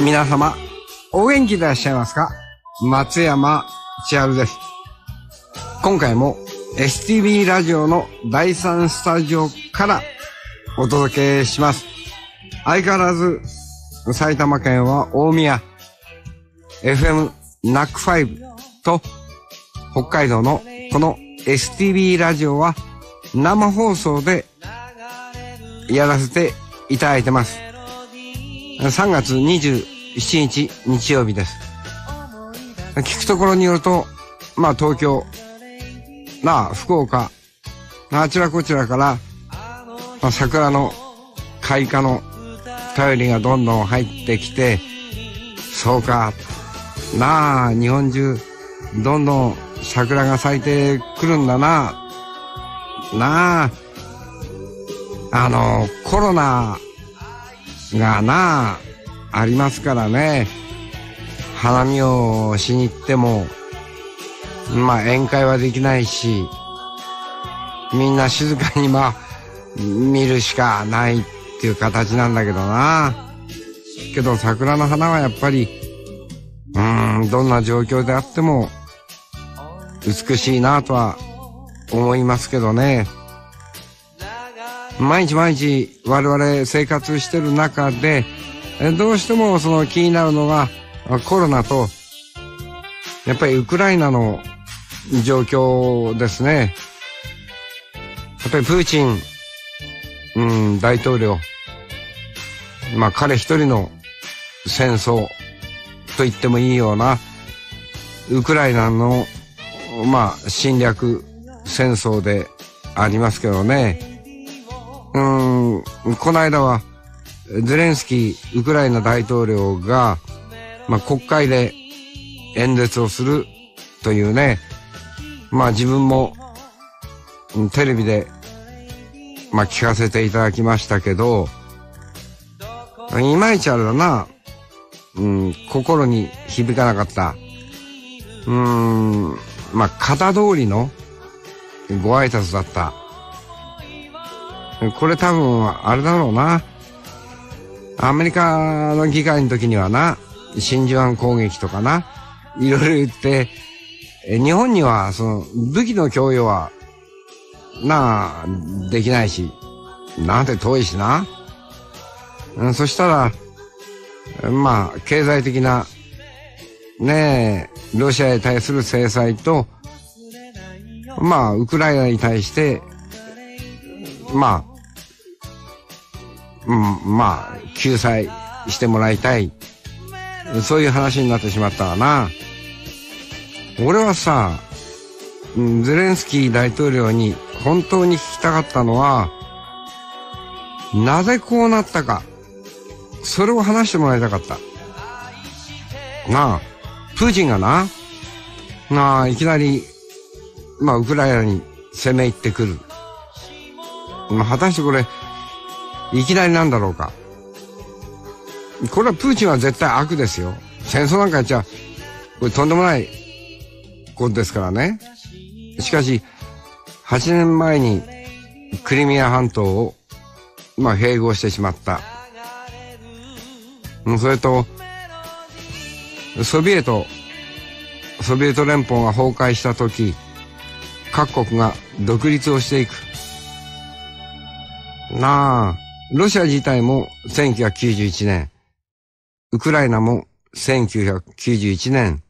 皆様、お元気でいらっしゃいますか松山千春です。今回も STB ラジオの第3スタジオからお届けします。相変わらず埼玉県は大宮、FM n a c 5と北海道のこの STB ラジオは生放送でやらせていただいてます。3月27日日曜日です。聞くところによると、まあ東京、なあ、福岡、まあ、あちらこちらから、まあ、桜の開花の便りがどんどん入ってきて、そうか、なあ、日本中、どんどん桜が咲いてくるんだな、なあ、あの、コロナがなありますからね花見をしに行ってもまあ宴会はできないしみんな静かにまあ見るしかないっていう形なんだけどなけど桜の花はやっぱりうんどんな状況であっても美しいなとは思いますけどね。毎日毎日我々生活してる中で、どうしてもその気になるのがコロナと、やっぱりウクライナの状況ですね。やっぱりプーチン、うん、大統領、まあ彼一人の戦争と言ってもいいような、ウクライナの、まあ侵略戦争でありますけどね。うん、この間は、ゼレンスキー、ウクライナ大統領が、まあ、国会で演説をするというね、まあ自分も、テレビで、まあ聞かせていただきましたけど、いまいちあれだな、うん、心に響かなかった。うーん、まあ、型通りのご挨拶だった。これ多分、あれだろうな。アメリカの議会の時にはな、真珠湾攻撃とかな、いろいろ言って、日本にはその武器の供与は、なあ、できないし、なんて遠いしな。そしたら、まあ、経済的な、ねえ、ロシアに対する制裁と、まあ、ウクライナに対して、まあ、うん、まあ、救済してもらいたい。そういう話になってしまったわな。俺はさ、ゼレンスキー大統領に本当に聞きたかったのは、なぜこうなったか。それを話してもらいたかった。なあ、プーチンがな、なあ、いきなり、まあ、ウクライナに攻め入ってくる。まあ、果たしてこれ、いきなりなんだろうか。これはプーチンは絶対悪ですよ。戦争なんかやっちゃ、これとんでもないことですからね。しかし、8年前にクリミア半島を、まあ、併合してしまった。それと、ソビエト、ソビエト連邦が崩壊した時、各国が独立をしていく。なあ、ロシア自体も1991年、ウクライナも1991年、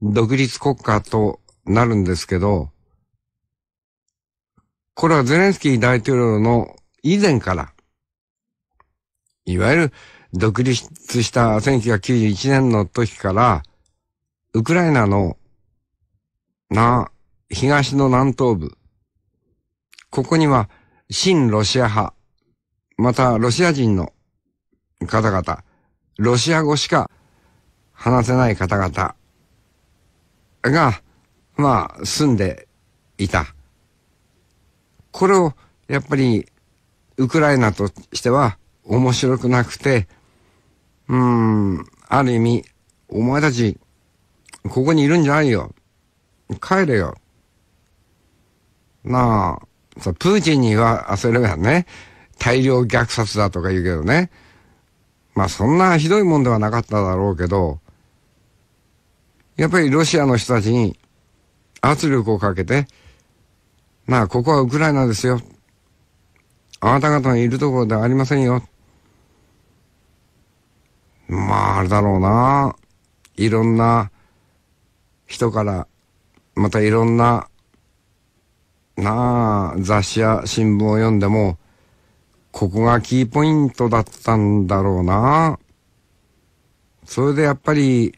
独立国家となるんですけど、これはゼレンスキー大統領の以前から、いわゆる独立した1991年の時から、ウクライナの、な、東の南東部、ここには、新ロシア派、またロシア人の方々、ロシア語しか話せない方々が、まあ、住んでいた。これを、やっぱり、ウクライナとしては面白くなくて、うーん、ある意味、お前たち、ここにいるんじゃないよ。帰れよ。なあ、プーチンに言わせればね、大量虐殺だとか言うけどね。まあそんなひどいもんではなかっただろうけど、やっぱりロシアの人たちに圧力をかけて、まあここはウクライナですよ。あなた方がいるところではありませんよ。まああれだろうな。いろんな人から、またいろんな、なあ、雑誌や新聞を読んでも、ここがキーポイントだったんだろうな。それでやっぱり、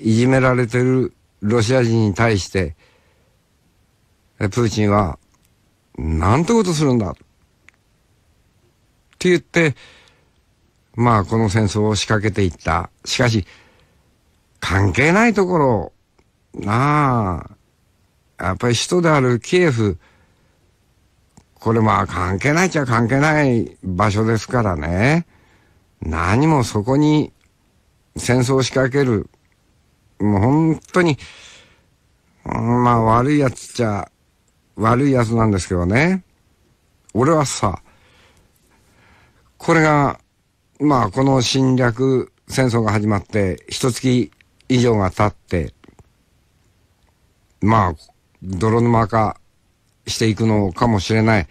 いじめられてるロシア人に対して、プーチンは、なんてことするんだって言って、まあこの戦争を仕掛けていった。しかし、関係ないところ、なあ、やっぱり首都であるキエフ、これまあ関係ないっちゃ関係ない場所ですからね。何もそこに戦争を仕掛ける。もう本当に、うん、まあ悪いやつっちゃ悪いやつなんですけどね。俺はさ、これが、まあこの侵略戦争が始まって一月以上が経って、まあ泥沼化していくのかもしれない。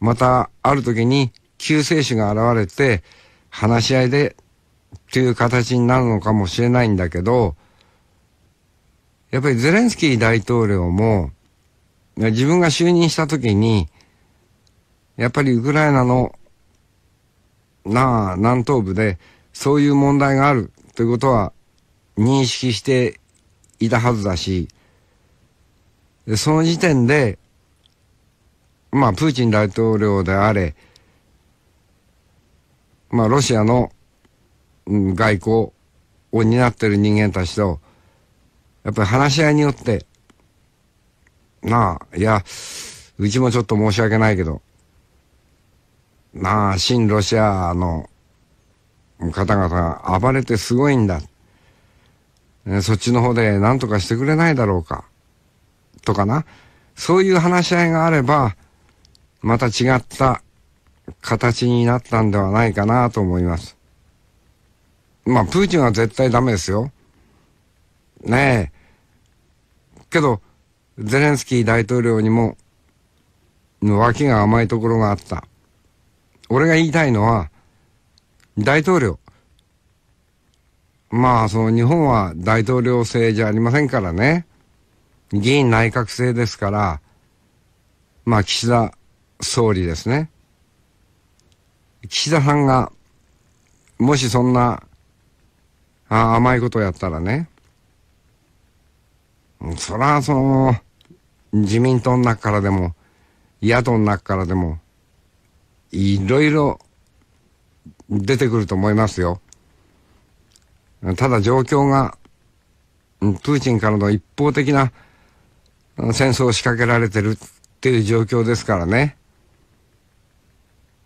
また、ある時に救世主が現れて、話し合いで、という形になるのかもしれないんだけど、やっぱりゼレンスキー大統領も、自分が就任した時に、やっぱりウクライナの、なあ、南東部で、そういう問題があるということは認識していたはずだし、その時点でまあ、プーチン大統領であれ、まあ、ロシアの外交を担ってる人間たちと、やっぱり話し合いによって、なあ、いや、うちもちょっと申し訳ないけど、なあ、新ロシアの方々が暴れてすごいんだ。そっちの方で何とかしてくれないだろうか。とかな。そういう話し合いがあれば、また違った形になったんではないかなと思います。まあ、プーチンは絶対ダメですよ。ねえ。けど、ゼレンスキー大統領にも、脇が甘いところがあった。俺が言いたいのは、大統領。まあ、その日本は大統領制じゃありませんからね。議員内閣制ですから、まあ、岸田総理ですね。岸田さんが、もしそんな、あ甘いことをやったらね、そら、その、自民党の中からでも、野党の中からでも、いろいろ出てくると思いますよ。ただ状況が、プーチンからの一方的な戦争を仕掛けられてるっていう状況ですからね。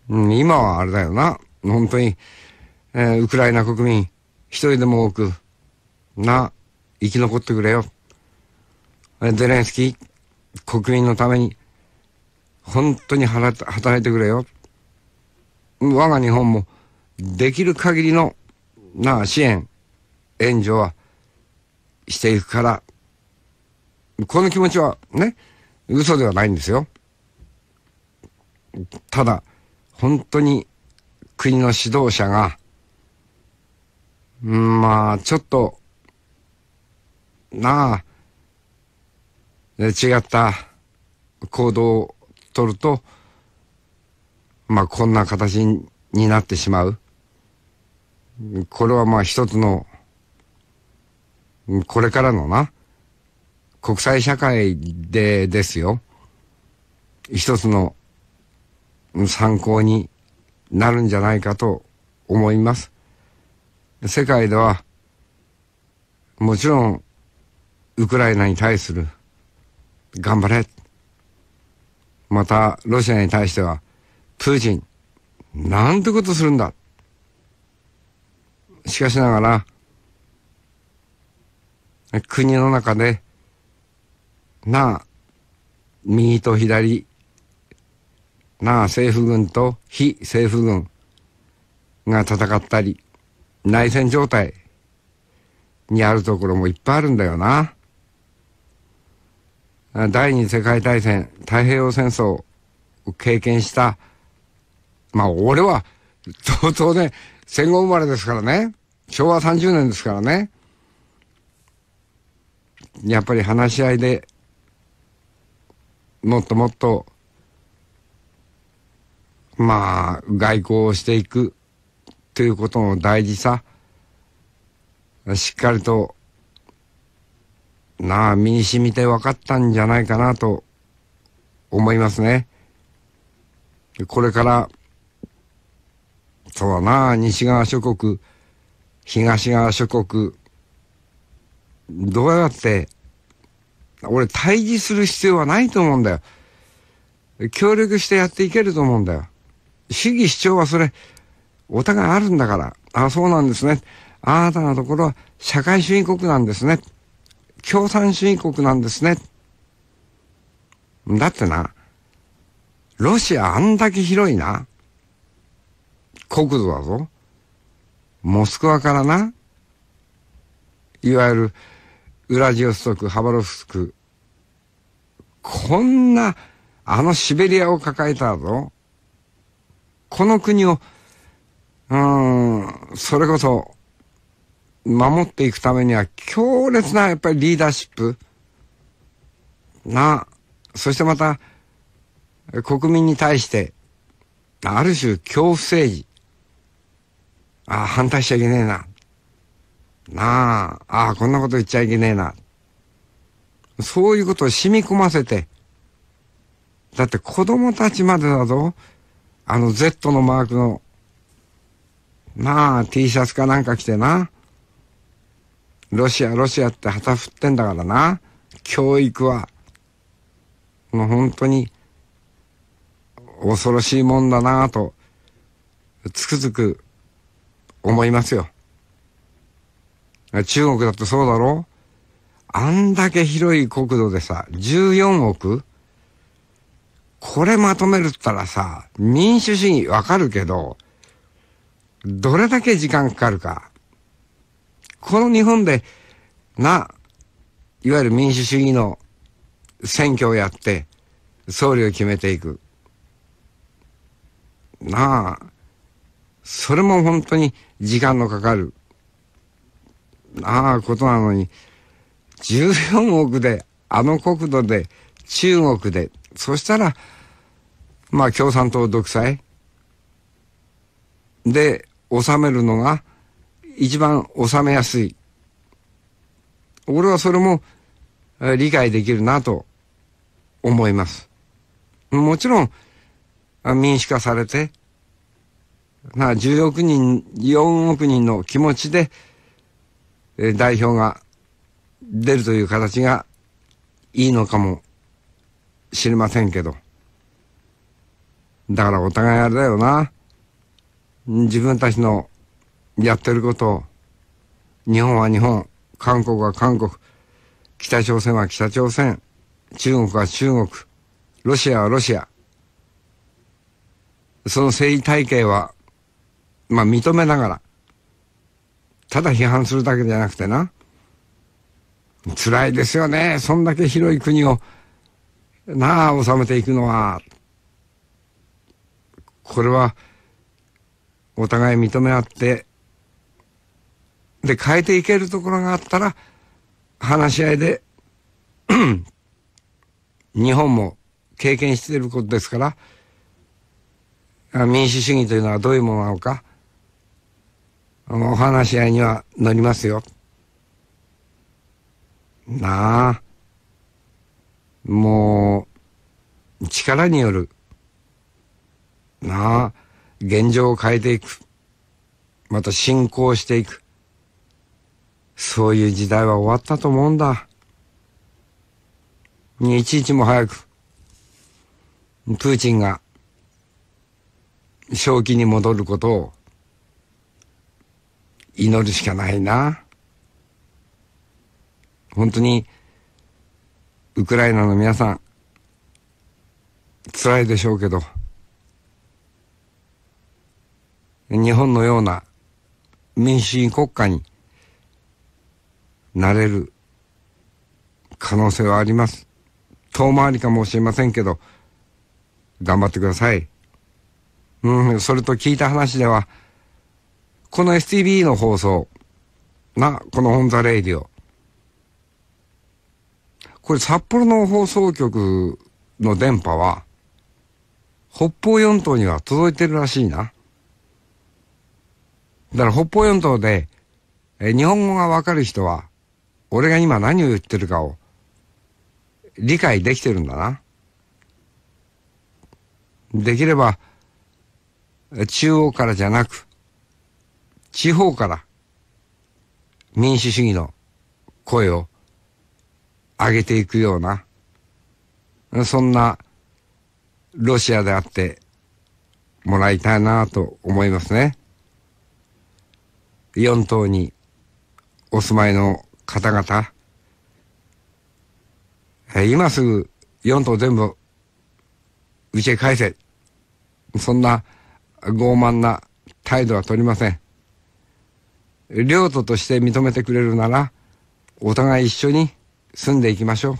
うん、今はあれだよな。本当に、えー、ウクライナ国民、一人でも多く、な、生き残ってくれよ。ゼレンスキー、国民のために、本当に働いてくれよ。我が日本も、できる限りの、な、支援、援助は、していくから、この気持ちはね、嘘ではないんですよ。ただ、本当に国の指導者が、うん、まあ、ちょっと、なあ、違った行動をとると、まあ、こんな形になってしまう。これはまあ一つの、これからのな、国際社会でですよ。一つの参考になるんじゃないかと思います。世界では、もちろん、ウクライナに対する、頑張れ。また、ロシアに対しては、プーチン、なんてことするんだ。しかしながら、国の中で、なあ、右と左、なあ政府軍と非政府軍が戦ったり、内戦状態にあるところもいっぱいあるんだよな。第二次世界大戦、太平洋戦争を経験した、まあ俺は、相当ね、戦後生まれですからね、昭和30年ですからね、やっぱり話し合いでもっともっとまあ、外交をしていくということの大事さ、しっかりと、なあ、身に染みて分かったんじゃないかなと思いますね。これから、そうだな、西側諸国、東側諸国、どうやって、俺対峙する必要はないと思うんだよ。協力してやっていけると思うんだよ。主義主張はそれ、お互いあるんだから、ああ、そうなんですね。あなたのところは社会主義国なんですね。共産主義国なんですね。だってな、ロシアあんだけ広いな。国土だぞ。モスクワからな、いわゆるウラジオストク、ハバロフスク、こんな、あのシベリアを抱えたぞ。この国を、うん、それこそ、守っていくためには強烈なやっぱりリーダーシップな、そしてまた、国民に対して、ある種恐怖政治。ああ、反対しちゃいけねえな。なあ、ああ、こんなこと言っちゃいけねえな。そういうことを染み込ませて、だって子供たちまでだぞ、あの Z のマークの、まあ T シャツかなんか着てな。ロシア、ロシアって旗振ってんだからな。教育は、もう本当に、恐ろしいもんだなぁと、つくづく思いますよ。中国だってそうだろあんだけ広い国土でさ、14億これまとめるったらさ、民主主義わかるけど、どれだけ時間かかるか。この日本で、な、いわゆる民主主義の選挙をやって、総理を決めていく。なあ、それも本当に時間のかかる、なあ、ことなのに、14億で、あの国土で、中国で、そしたら、まあ共産党独裁で収めるのが一番収めやすい。俺はそれも理解できるなと思います。もちろん民主化されて、まあ10億人、4億人の気持ちで代表が出るという形がいいのかも知りませんけど。だからお互いあれだよな。自分たちのやってることを、日本は日本、韓国は韓国、北朝鮮は北朝鮮、中国は中国、ロシアはロシア。その正義体系は、まあ認めながら、ただ批判するだけじゃなくてな、辛いですよね。そんだけ広い国をなあ、収めていくのは、これは、お互い認め合って、で、変えていけるところがあったら、話し合いで日本も経験していることですから、民主主義というのはどういうものなのか、お話し合いには乗りますよ。なあ。もう、力による、なあ、現状を変えていく。また進行していく。そういう時代は終わったと思うんだ。いちいちも早く、プーチンが、正気に戻ることを、祈るしかないな。本当に、ウクライナの皆さん、辛いでしょうけど、日本のような民主主義国家になれる可能性はあります。遠回りかもしれませんけど、頑張ってください。うん、それと聞いた話では、この STB の放送、な、このホンザレイディオ、これ札幌の放送局の電波は、北方四島には届いてるらしいな。だから北方四島で、え日本語がわかる人は、俺が今何を言ってるかを理解できてるんだな。できれば、中央からじゃなく、地方から民主主義の声を上げていくような、そんなロシアであってもらいたいなと思いますね。四島にお住まいの方々、今すぐ四島全部うちへ返せ。そんな傲慢な態度は取りません。領土として認めてくれるなら、お互い一緒に住んでいきましょう。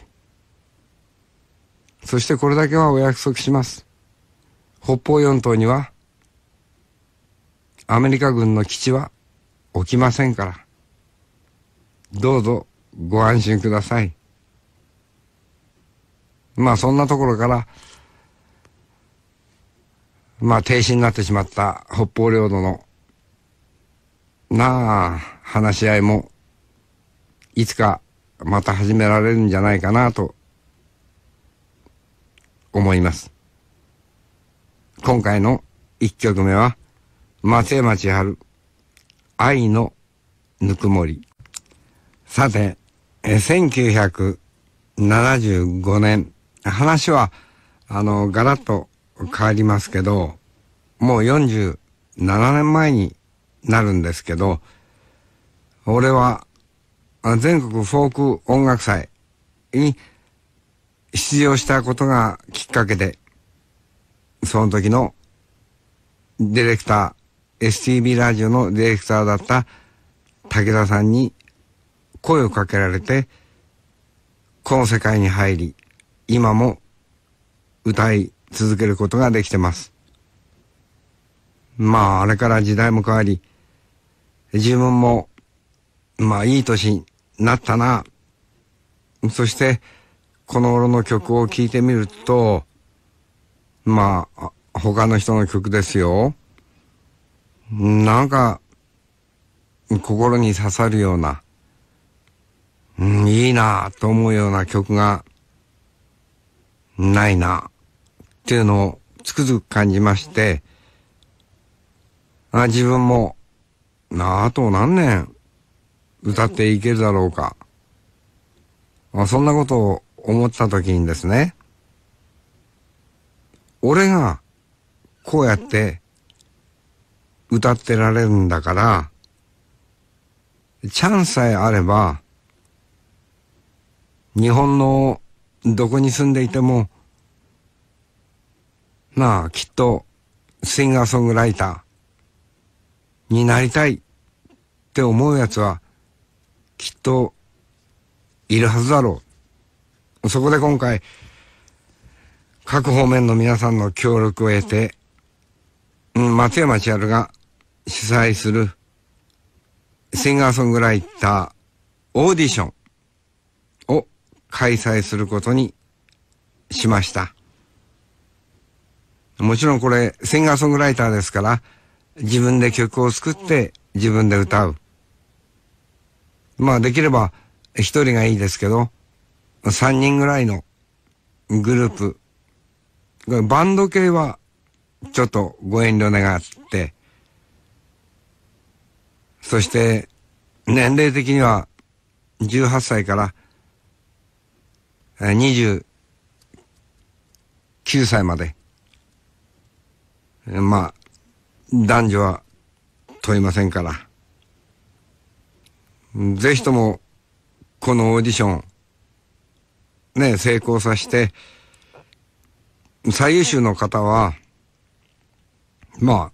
そしてこれだけはお約束します。北方四島には、アメリカ軍の基地は置きませんから、どうぞご安心ください。まあそんなところから、まあ停止になってしまった北方領土の、なあ、話し合いも、いつかまた始められるんじゃないかなと思います。今回の一曲目は松山千春愛のぬくもり。さて、1975年、話は、あの、ガラッと変わりますけど、もう47年前になるんですけど、俺は全国フォーク音楽祭に出場したことがきっかけで、その時のディレクター、STB ラジオのディレクターだった武田さんに声をかけられて、この世界に入り、今も歌い続けることができてます。まあ、あれから時代も変わり、自分も、まあ、いい年なったな。そして、この頃の曲を聴いてみると、まあ、他の人の曲ですよ。なんか、心に刺さるような、うん、いいなと思うような曲が、ないなっていうのをつくづく感じまして、あ自分も、なあと何年、歌っていけるだろうか。まあ、そんなことを思った時にですね、俺がこうやって歌ってられるんだから、チャンさえあれば、日本のどこに住んでいても、まあきっとシンガーソングライターになりたいって思うやつはきっといるはずだろう。そこで今回、各方面の皆さんの協力を得て、うん、松山千春が主催するシンガーソングライターオーディションを開催することにしました。もちろんこれシンガーソングライターですから自分で曲を作って自分で歌う。まあできれば一人がいいですけど、三人ぐらいのグループ。バンド系はちょっとご遠慮願って、そして年齢的には18歳から29歳まで。まあ、男女は問いませんから。ぜひとも、このオーディション、ね、成功させて、最優秀の方は、ま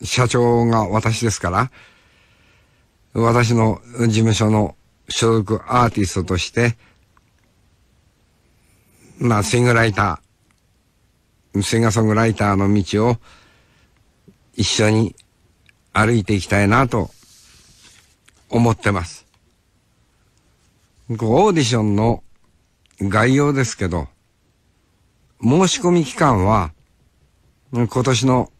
あ、社長が私ですから、私の事務所の所属アーティストとして、まあ、シングライター、シンガーソングライターの道を一緒に歩いていきたいなと思ってます。オーディションの概要ですけど、申し込み期間は今年の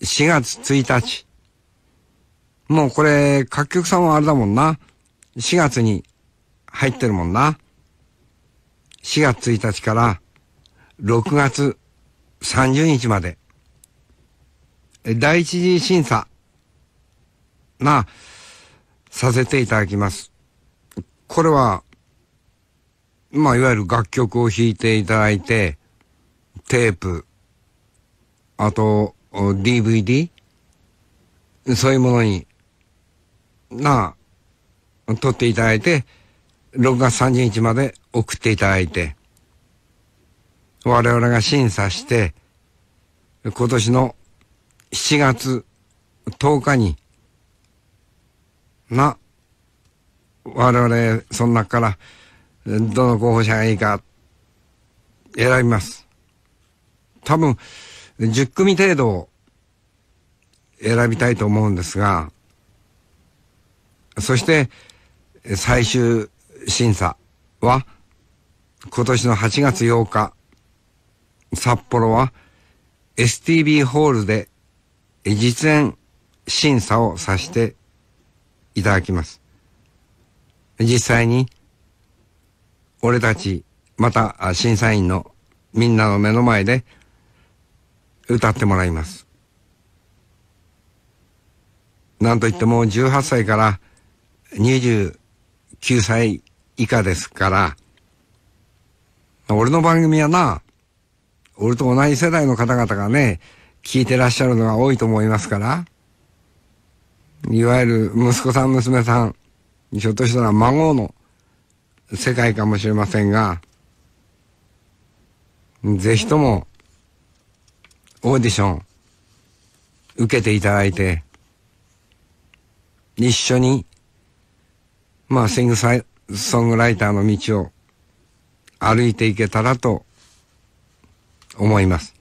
4月1日。もうこれ、各局さんはあれだもんな。4月に入ってるもんな。4月1日から6月30日まで。第一次審査。なあ、させていただきます。これは、まあ、いわゆる楽曲を弾いていただいて、テープ、あと、DVD? そういうものに、なあ、撮っていただいて、6月30日まで送っていただいて、我々が審査して、今年の7月10日にな、我々、その中から、どの候補者がいいか、選びます。多分、10組程度、選びたいと思うんですが、そして、最終審査は、今年の8月8日、札幌は STB ホールで実演審査をさせていただきます。実際に、俺たち、また審査員のみんなの目の前で歌ってもらいます。なんといっても18歳から29歳以下ですから、俺の番組はな、俺と同じ世代の方々がね、聞いてらっしゃるのが多いと思いますから、いわゆる息子さん娘さん、ひょっとしたら孫の世界かもしれませんが、ぜひとも、オーディション、受けていただいて、一緒に、まあ、シングサイ、ソングライターの道を歩いていけたらと思います。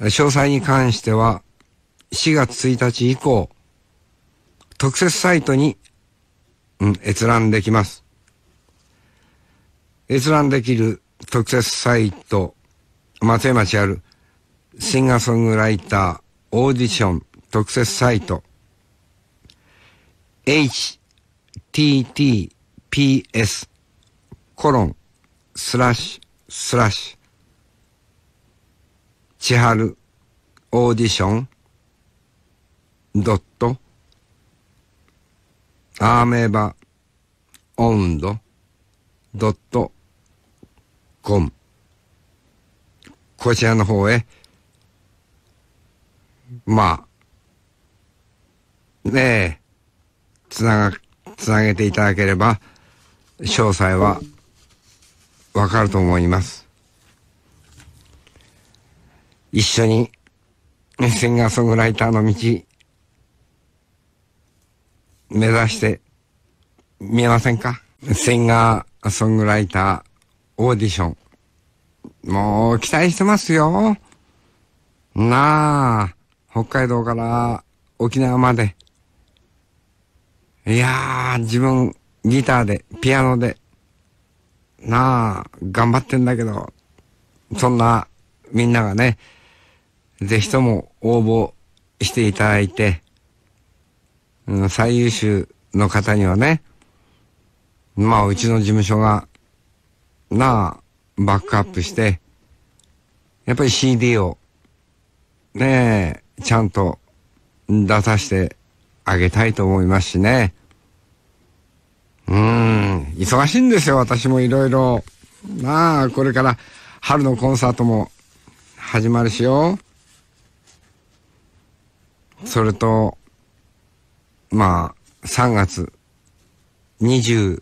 詳細に関しては、4月1日以降、特設サイトに、うん、閲覧できます。閲覧できる特設サイト、松山市あるシンガーソングライターオーディション特設サイト、https コロンスラッシュスラッシュ千春オーディションドットアーメーバオンドドットコムこちらの方へまあねえつながつなげていただければ詳細はわかると思います一緒にシンガーソングライターの道目指して見えませんかシンガーソングライターオーディション。もう期待してますよ。なあ、北海道から沖縄まで。いやあ、自分ギターで、ピアノで、なあ、頑張ってんだけど、そんなみんながね、ぜひとも応募していただいて、うん、最優秀の方にはね、まあ、うちの事務所が、なあ、バックアップして、やっぱり CD を、ねえ、ちゃんと出させてあげたいと思いますしね。うーん、忙しいんですよ、私もいろいろ。なあ、これから春のコンサートも始まるしよ。それと、まあ、3月21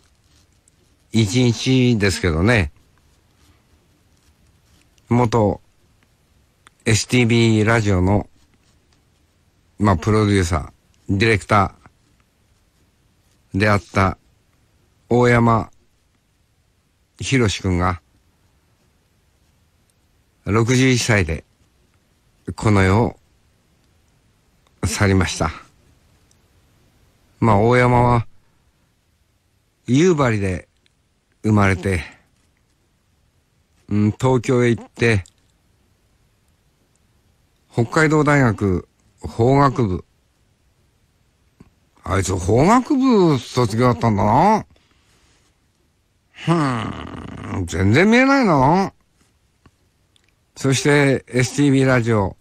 日ですけどね、元 STB ラジオの、まあ、プロデューサー、ディレクターであった大山博士くんが、61歳で、この世を去りました。まあ、大山は、夕張で生まれて、うん、東京へ行って、北海道大学法学部。あいつ法学部卒業だったんだな。ふん、全然見えないな。そして STV ラジオ。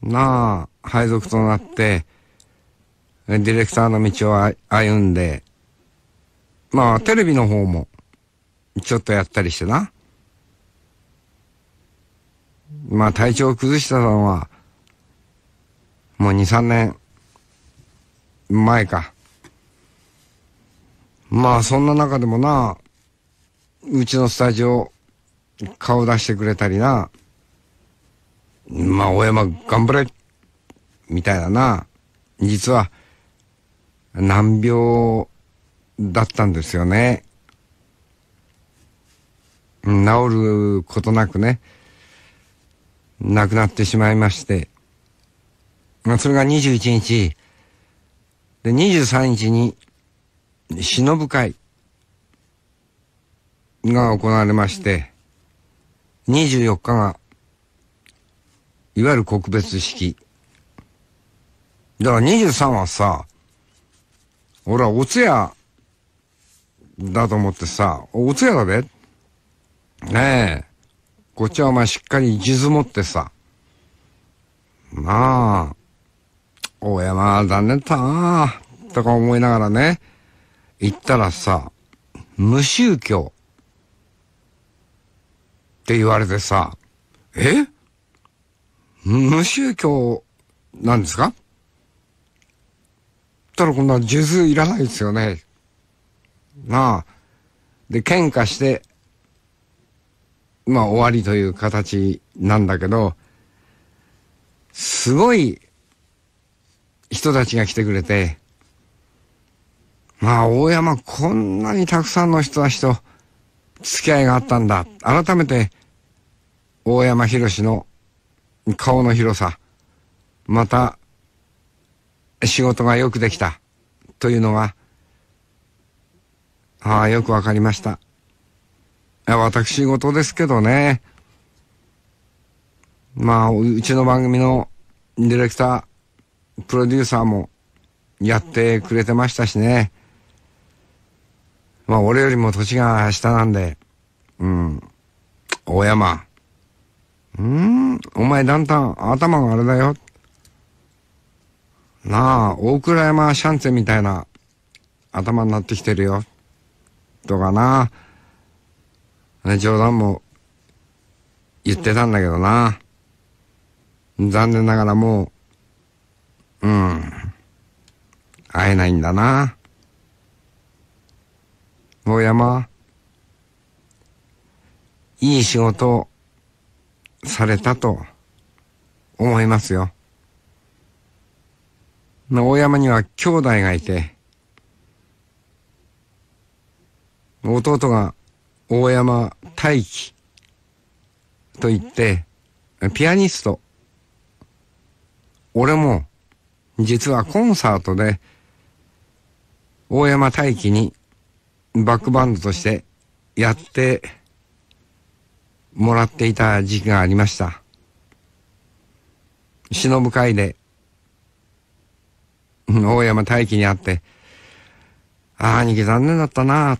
なあ、配属となって、ディレクターの道を歩んで、まあ、テレビの方も、ちょっとやったりしてな。まあ、体調を崩したのは、もう2、3年、前か。まあ、そんな中でもな、うちのスタジオ、顔出してくれたりな、まあ、大山頑張れ、みたいなな、実は、難病だったんですよね。治ることなくね、亡くなってしまいまして。まあ、それが21日、で、23日に、忍ぶ会が行われまして、24日が、いわゆる告別式。だから23はさ、俺はお通夜だと思ってさ、お通夜だべねえ。こっちはお前しっかり地図持ってさ。まあ、大山残念だなとか思いながらね、行ったらさ、無宗教って言われてさ、え無宗教なんですかったらこんな数珠いらないですよね。なあ。で、喧嘩して、まあ終わりという形なんだけど、すごい人たちが来てくれて、まあ大山こんなにたくさんの人たちと付き合いがあったんだ。改めて大山博の顔の広さ、また仕事がよくできたというのは、ああ、よくわかりました。私事ですけどね。まあ、うちの番組のディレクター、プロデューサーもやってくれてましたしね。まあ、俺よりも年が下なんで、うん。大山。うん、お前だんだん頭があれだよ。なあ、大倉山シャンツェみたいな頭になってきてるよ。とかな。ね、冗談も言ってたんだけどな。残念ながらもう、うん、会えないんだな。大山、いい仕事されたと思いますよ。大山には兄弟がいて、弟が大山大輝と言って、ピアニスト。俺も、実はコンサートで、大山大輝にバックバンドとしてやってもらっていた時期がありました。忍ぶ会で大山大輝に会って、ああ、兄貴残念だったな。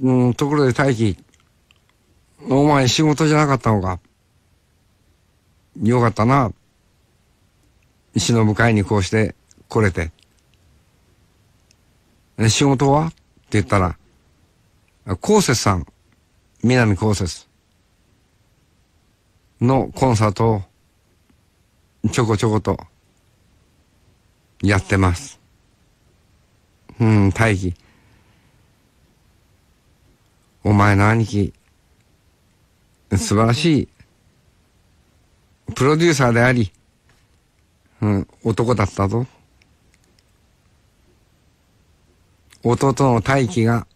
うん、ところで大輝、お前仕事じゃなかったのか。よかったな。のぶ会にこうして来れて。仕事はって言ったら、こうせつさん、南こうせつのコンサートをちょこちょことやってます。うん、大義。お前の兄貴、素晴らしい、プロデューサーであり、うん、男だったぞ。弟の大輝が、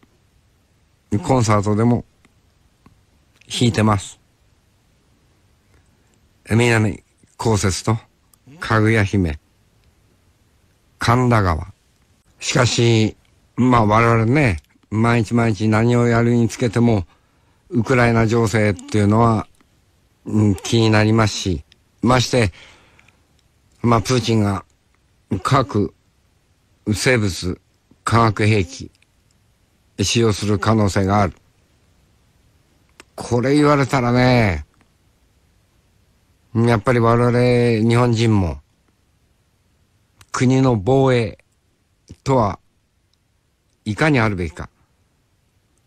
コンサートでも、弾いてます。南こうせつと、かぐや姫。神田川。しかし、まあ我々ね、毎日毎日何をやるにつけても、ウクライナ情勢っていうのは、うん、気になりますし、まして、まあプーチンが核、生物、化学兵器、使用する可能性がある。これ言われたらね、やっぱり我々日本人も、国の防衛とはいかにあるべきか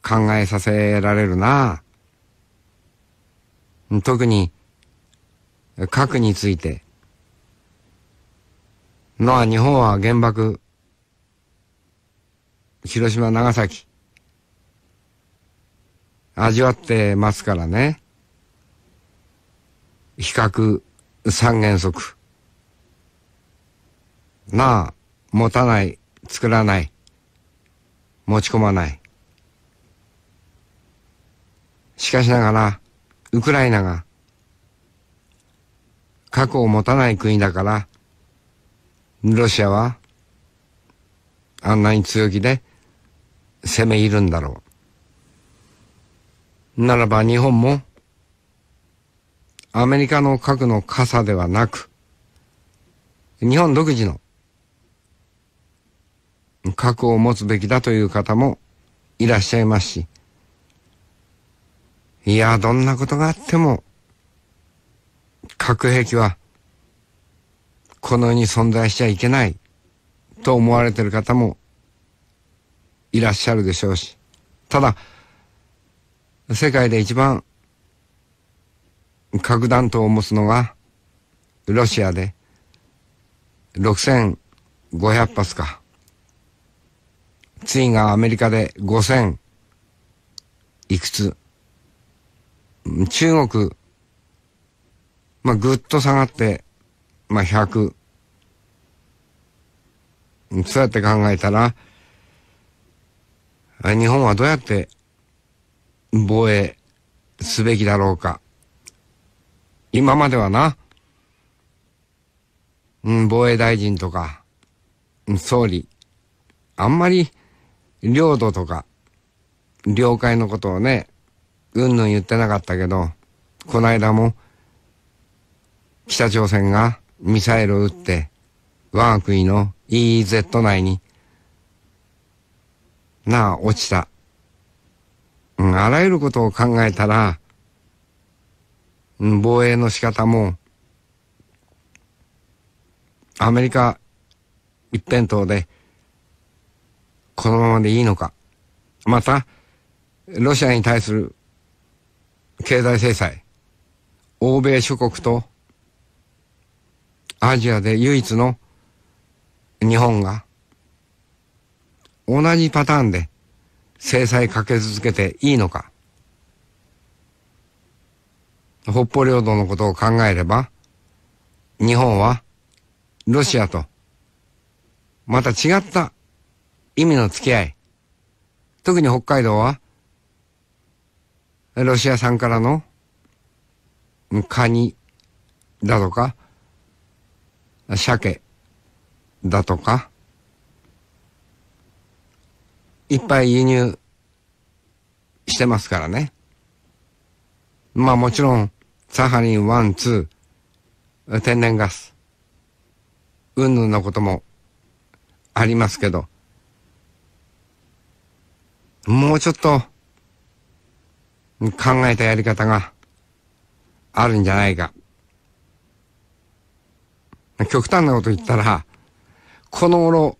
考えさせられるな特に核についてのは日本は原爆広島長崎味わってますからね比較三原則なあ、持たない、作らない、持ち込まない。しかしながら、ウクライナが、核を持たない国だから、ロシアは、あんなに強気で、攻め入るんだろう。ならば日本も、アメリカの核の傘ではなく、日本独自の核を持つべきだという方もいらっしゃいますし、いや、どんなことがあっても、核兵器は、この世に存在しちゃいけない、と思われている方も、いらっしゃるでしょうし。ただ、世界で一番、核弾頭を持つのが、ロシアで、6500発か。ついがアメリカで5000いくつ。中国、まあ、ぐっと下がって、まあ、100。そうやって考えたら、日本はどうやって防衛すべきだろうか。今まではな、うん、防衛大臣とか、総理、あんまり領土とか、領海のことをね、うんぬん言ってなかったけど、この間も、北朝鮮がミサイルを撃って、我が国の EEZ 内に、なあ、落ちた。うん、あらゆることを考えたら、うん、防衛の仕方も、アメリカ一辺倒で、このままでいいのか。また、ロシアに対する経済制裁、欧米諸国とアジアで唯一の日本が同じパターンで制裁かけ続けていいのか。北方領土のことを考えれば、日本はロシアとまた違った意味の付き合い。特に北海道は、ロシア産からのカニだとか、鮭だとか、いっぱい輸入してますからね。まあもちろん、サハリン1、2、天然ガス、うんぬんのこともありますけど、もうちょっと、考えたやり方があるんじゃないか。極端なこと言ったら、この頃、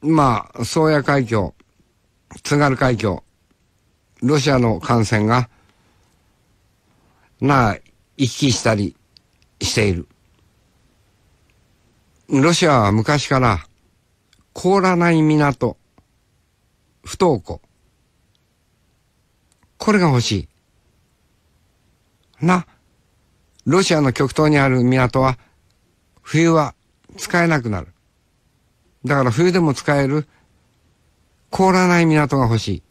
まあ、宗谷海峡、津軽海峡、ロシアの艦船が、まあ、行き来したりしている。ロシアは昔から、凍らない港、不登校、これが欲しい。な。ロシアの極東にある港は、冬は使えなくなる。だから冬でも使える、凍らない港が欲しい。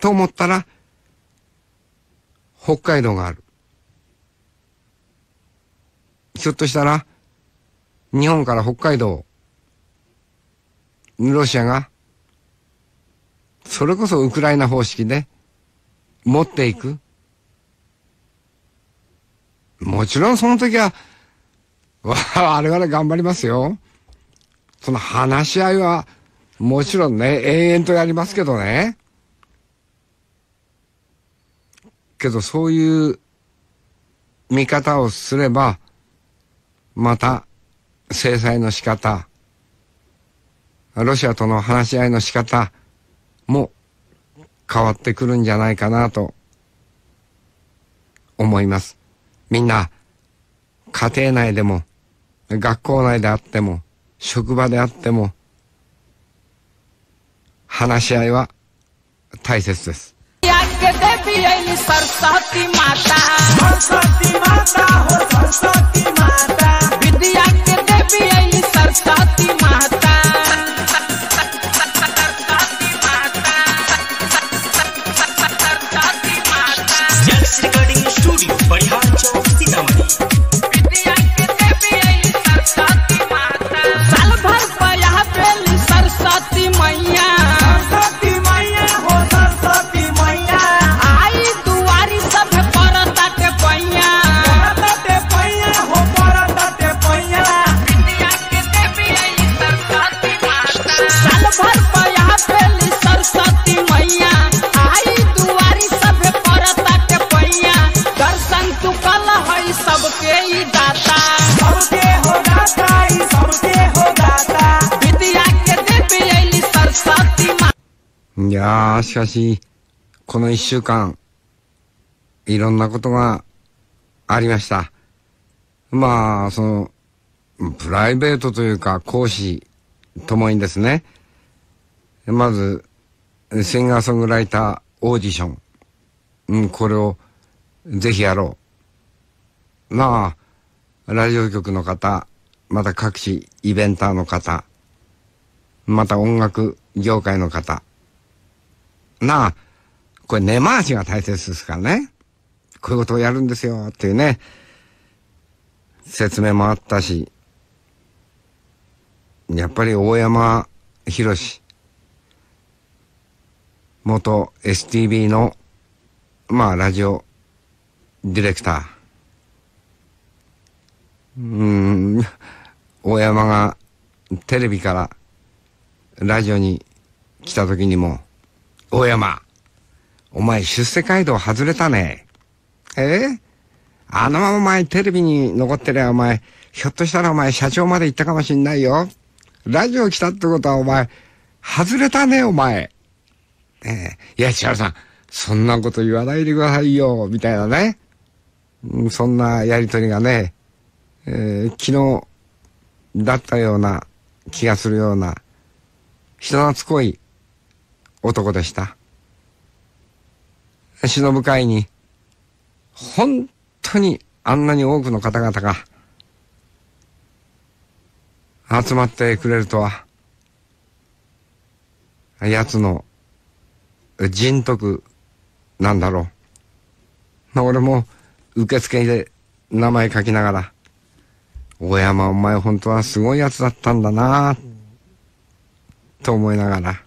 と思ったら、北海道がある。ひょっとしたら、日本から北海道、ロシアが、それこそウクライナ方式で、持っていくもちろんその時は、我々頑張りますよ。その話し合いは、もちろんね、永遠とやりますけどね。けどそういう見方をすれば、また制裁の仕方、ロシアとの話し合いの仕方も変わってくるんじゃないかなと思います。みんな、家庭内でも、学校内であっても、職場であっても、話し合いは大切です。सरस्वती माता mañana. やー、しかし、この一週間、いろんなことがありました。まあ、その、プライベートというか、講師ともにですね、まず、シンガーソングライターオーディション。うん、これを、ぜひやろう。まあ、ラジオ局の方、また各種イベンターの方、また音楽業界の方、なあ、これ根回しが大切ですからね。こういうことをやるんですよ、っていうね。説明もあったし、やっぱり大山博士、元 STB の、まあ、ラジオディレクター。うーん、大山がテレビからラジオに来た時にも、大山。お前出世街道外れたね。ええあのままお前テレビに残ってりゃお前、ひょっとしたらお前社長まで行ったかもしんないよ。ラジオ来たってことはお前、外れたねお前。ええいや、千原さん、そんなこと言わないでくださいよ、みたいなね。うん、そんなやりとりがね、えー、昨日だったような気がするような、人懐っこい男でした。忍会に、本当にあんなに多くの方々が、集まってくれるとは、奴の人徳なんだろう。俺も受付で名前書きながら、大山お前本当はすごい奴だったんだなと思いながら、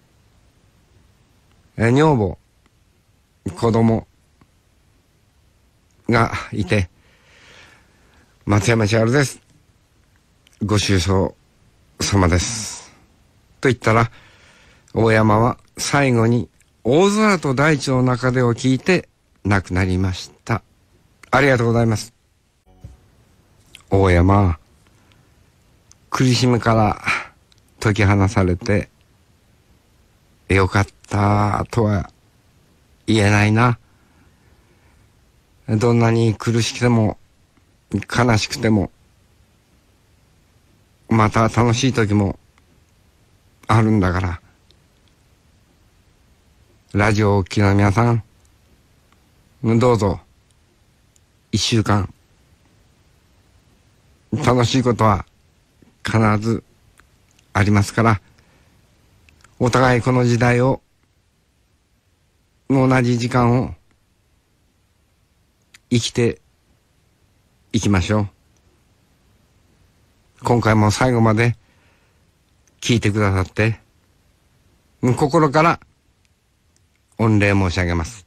え女房、子供がいて、松山千春です。ご愁傷様です。と言ったら、大山は最後に大空と大地の中でを聞いて亡くなりました。ありがとうございます。大山、苦しみから解き放されてよかった。ったとは言えないな。どんなに苦しくても、悲しくても、また楽しい時もあるんだから。ラジオを聴きの皆さん、どうぞ、一週間、楽しいことは必ずありますから、お互いこの時代をの同じ時間を生きていきましょう。今回も最後まで聞いてくださって、心から御礼申し上げます。